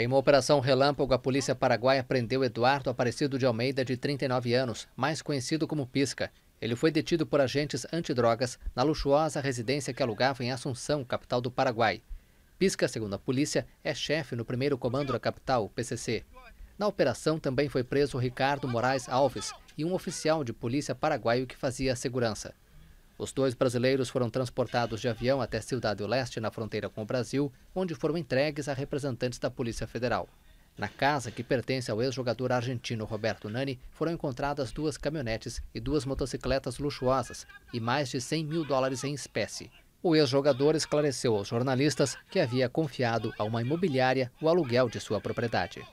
Em uma operação relâmpago, a polícia paraguaia prendeu Eduardo Aparecido de Almeida, de 39 anos, mais conhecido como Pisca. Ele foi detido por agentes antidrogas na luxuosa residência que alugava em Assunção, capital do Paraguai. Pisca, segundo a polícia, é chefe no primeiro comando da capital, PCC. Na operação também foi preso Ricardo Moraes Alves e um oficial de polícia paraguaio que fazia a segurança. Os dois brasileiros foram transportados de avião até Cidade do Leste, na fronteira com o Brasil, onde foram entregues a representantes da Polícia Federal. Na casa, que pertence ao ex-jogador argentino Roberto Nani, foram encontradas duas caminhonetes e duas motocicletas luxuosas e mais de 100 mil dólares em espécie. O ex-jogador esclareceu aos jornalistas que havia confiado a uma imobiliária o aluguel de sua propriedade.